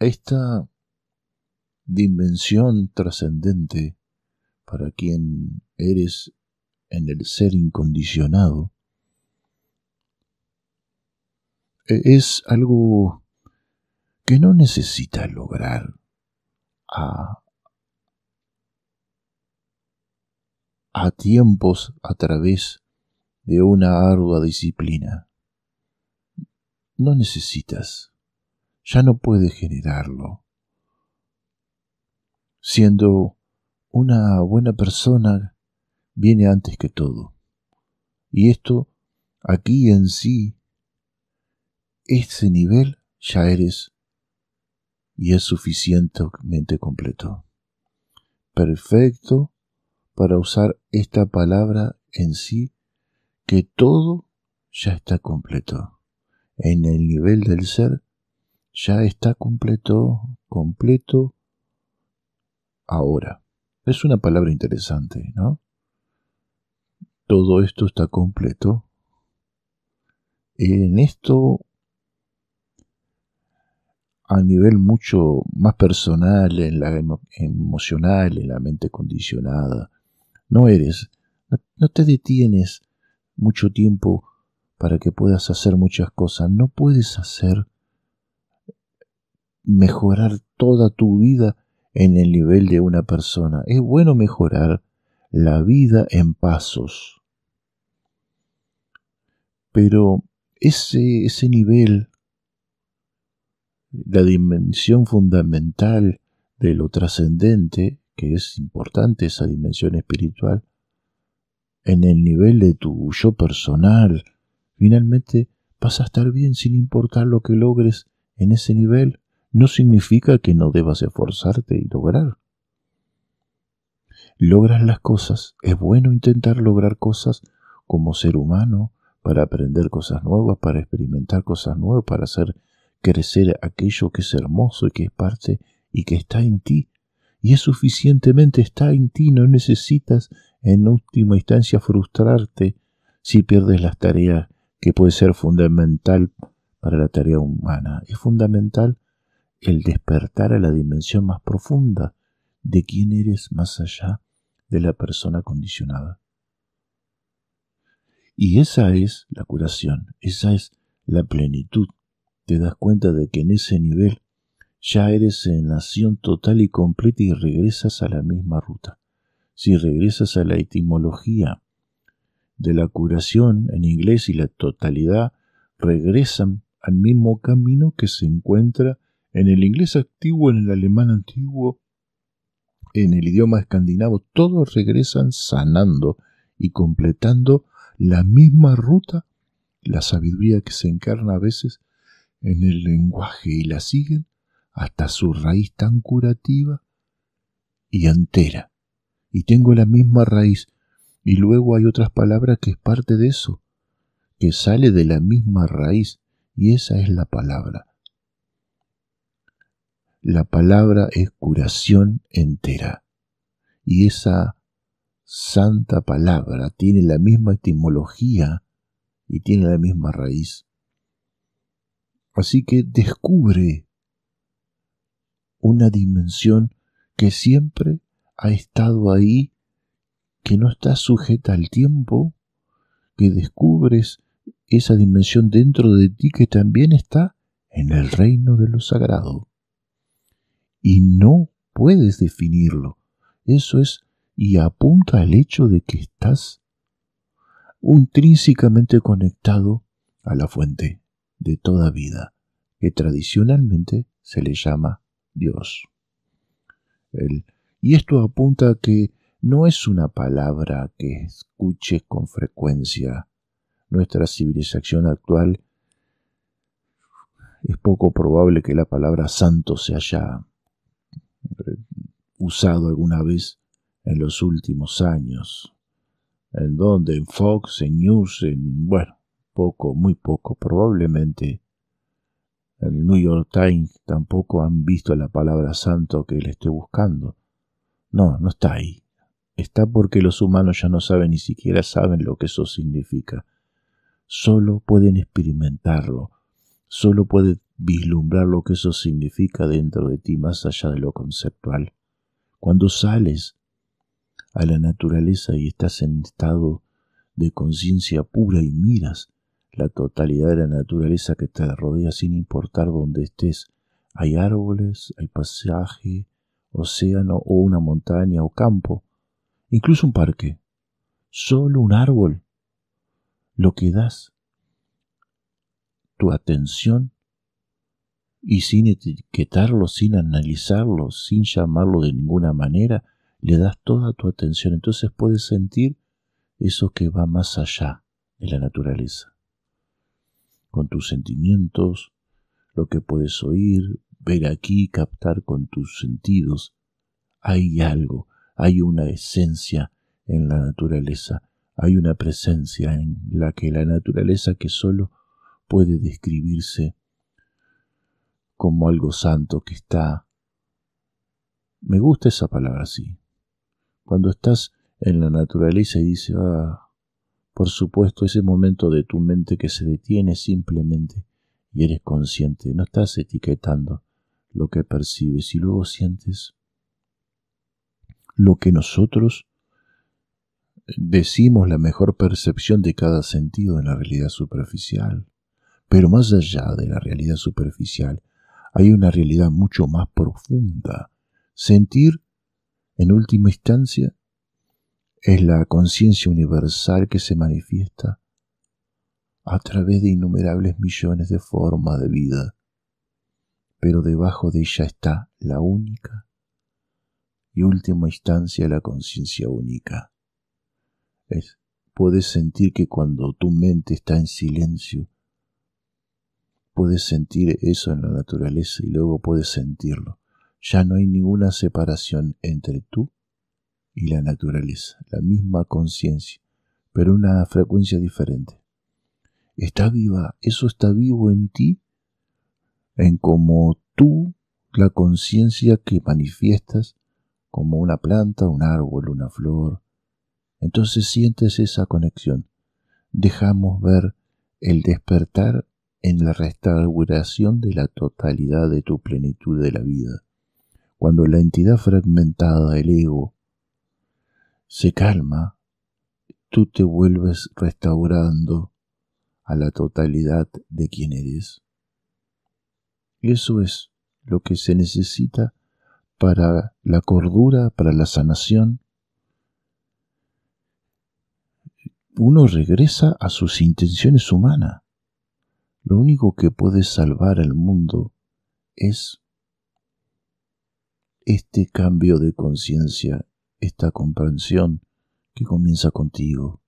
Esta dimensión trascendente para quien eres en el ser incondicionado e-, es algo que no necesita lograr a, a tiempos a través de una ardua disciplina. No necesitas ya no puede generarlo. Siendo una buena persona viene antes que todo. Y esto aquí en sí, ese nivel ya eres y es suficientemente completo. Perfecto para usar esta palabra en sí, que todo ya está completo. En el nivel del ser ya está completo, completo ahora. Es una palabra interesante, ¿no? Todo esto está completo. En esto, a nivel mucho más personal, en la emocional, en la mente condicionada, no eres, no te detienes mucho tiempo para que puedas hacer muchas cosas. No puedes hacer mejorar toda tu vida en el nivel de una persona. Es bueno mejorar la vida en pasos. Pero ese, ese nivel, la dimensión fundamental de lo trascendente, que es importante esa dimensión espiritual, en el nivel de tu yo personal, finalmente vas a estar bien sin importar lo que logres en ese nivel no significa que no debas esforzarte y lograr. Logras las cosas. Es bueno intentar lograr cosas como ser humano para aprender cosas nuevas, para experimentar cosas nuevas, para hacer crecer aquello que es hermoso y que es parte y que está en ti. Y es suficientemente está en ti, no necesitas en última instancia frustrarte si pierdes las tareas que puede ser fundamental para la tarea humana. Es fundamental el despertar a la dimensión más profunda de quién eres más allá de la persona condicionada. Y esa es la curación, esa es la plenitud. Te das cuenta de que en ese nivel ya eres en nación total y completa y regresas a la misma ruta. Si regresas a la etimología de la curación en inglés y la totalidad, regresan al mismo camino que se encuentra en el inglés antiguo, en el alemán antiguo, en el idioma escandinavo, todos regresan sanando y completando la misma ruta, la sabiduría que se encarna a veces en el lenguaje y la siguen hasta su raíz tan curativa y entera. Y tengo la misma raíz. Y luego hay otras palabras que es parte de eso, que sale de la misma raíz. Y esa es la palabra. La palabra es curación entera. Y esa santa palabra tiene la misma etimología y tiene la misma raíz. Así que descubre una dimensión que siempre ha estado ahí, que no está sujeta al tiempo, que descubres esa dimensión dentro de ti que también está en el reino de lo sagrado y no puedes definirlo. Eso es y apunta al hecho de que estás intrínsecamente conectado a la fuente de toda vida, que tradicionalmente se le llama Dios. y esto apunta a que no es una palabra que escuches con frecuencia. Nuestra civilización actual es poco probable que la palabra santo se haya usado alguna vez en los últimos años. En donde en Fox, en News, en, bueno, poco, muy poco, probablemente el New York Times tampoco han visto la palabra santo que le estoy buscando. No, no está ahí. Está porque los humanos ya no saben ni siquiera saben lo que eso significa. Solo pueden experimentarlo. Solo pueden vislumbrar lo que eso significa dentro de ti más allá de lo conceptual. Cuando sales a la naturaleza y estás en estado de conciencia pura y miras la totalidad de la naturaleza que te rodea sin importar dónde estés, hay árboles, hay pasaje, océano o una montaña o campo, incluso un parque, solo un árbol. Lo que das tu atención y sin etiquetarlo, sin analizarlo, sin llamarlo de ninguna manera, le das toda tu atención. Entonces puedes sentir eso que va más allá de la naturaleza. Con tus sentimientos, lo que puedes oír, ver aquí, captar con tus sentidos, hay algo, hay una esencia en la naturaleza, hay una presencia en la que la naturaleza que solo puede describirse como algo santo que está. Me gusta esa palabra así. Cuando estás en la naturaleza y dices, ah, por supuesto, ese momento de tu mente que se detiene simplemente y eres consciente, no estás etiquetando lo que percibes y luego sientes lo que nosotros decimos la mejor percepción de cada sentido en la realidad superficial. Pero más allá de la realidad superficial, hay una realidad mucho más profunda. Sentir, en última instancia, es la conciencia universal que se manifiesta a través de innumerables millones de formas de vida, pero debajo de ella está la única y última instancia la conciencia única. puedes sentir que cuando tu mente está en silencio, Puedes sentir eso en la naturaleza y luego puedes sentirlo. Ya no hay ninguna separación entre tú y la naturaleza, la misma conciencia, pero una frecuencia diferente. Está viva, eso está vivo en ti, en como tú, la conciencia que manifiestas, como una planta, un árbol, una flor. Entonces sientes esa conexión. Dejamos ver el despertar en la restauración de la totalidad de tu plenitud de la vida. Cuando la entidad fragmentada, el ego, se calma, tú te vuelves restaurando a la totalidad de quien eres. Eso es lo que se necesita para la cordura, para la sanación. Uno regresa a sus intenciones humanas lo único que puede salvar al mundo es este cambio de conciencia, esta comprensión que comienza contigo.